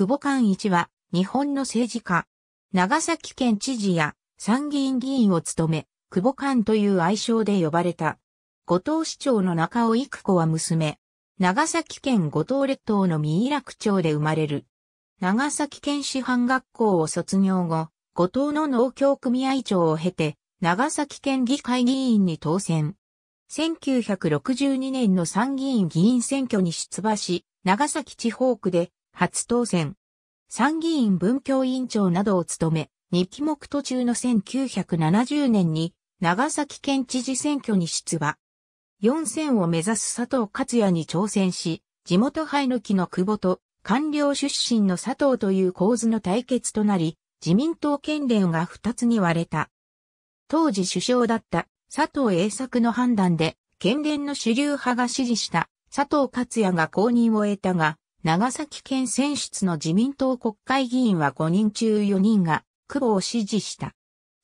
久保寛一は、日本の政治家、長崎県知事や参議院議員を務め、久保寛という愛称で呼ばれた。後藤市長の中尾育子は娘。長崎県五島列島の三井楽町で生まれる。長崎県師範学校を卒業後、五島の農協組合長を経て、長崎県議会議員に当選。1962年の参議院議員選挙に出馬し、長崎地方区で初当選。参議院文教委員長などを務め、日期目途中の1970年に長崎県知事選挙に出馬。4選を目指す佐藤勝也に挑戦し、地元ハイヌキの久保と官僚出身の佐藤という構図の対決となり、自民党県連が2つに割れた。当時首相だった佐藤栄作の判断で、県連の主流派が支持した佐藤勝也が公認を得たが、長崎県選出の自民党国会議員は5人中4人が、久保を支持した。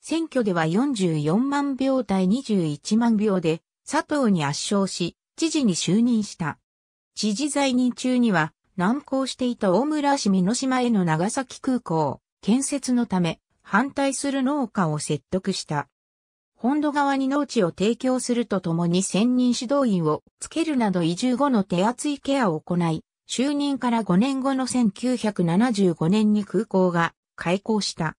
選挙では44万票対21万票で、佐藤に圧勝し、知事に就任した。知事在任中には、難航していた大村市美濃島への長崎空港、建設のため、反対する農家を説得した。本土側に農地を提供するとともに専任指導員をつけるなど移住後の手厚いケアを行い、就任から5年後の1975年に空港が開港した。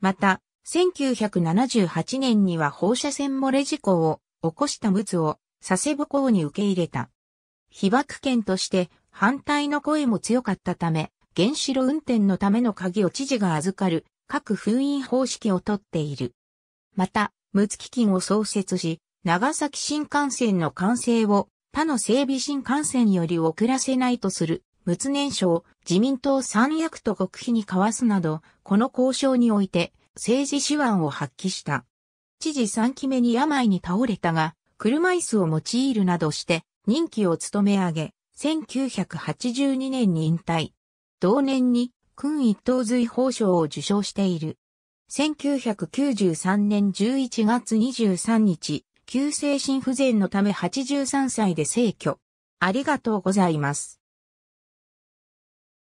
また、1978年には放射線漏れ事故を起こした陸奥を佐世保港に受け入れた。被爆県として反対の声も強かったため、原子炉運転のための鍵を知事が預かる各封印方式をとっている。また、陸奥基金を創設し、長崎新幹線の完成を他の整備新幹線より遅らせないとする、無念書を自民党三役と国費に交わすなど、この交渉において、政治手腕を発揮した。知事三期目に病に倒れたが、車椅子を用いるなどして、任期を務め上げ、1982年に引退。同年に、君一等随法賞を受賞している。1993年11月23日、急性心不全のため83歳で逝去。ありがとうございます。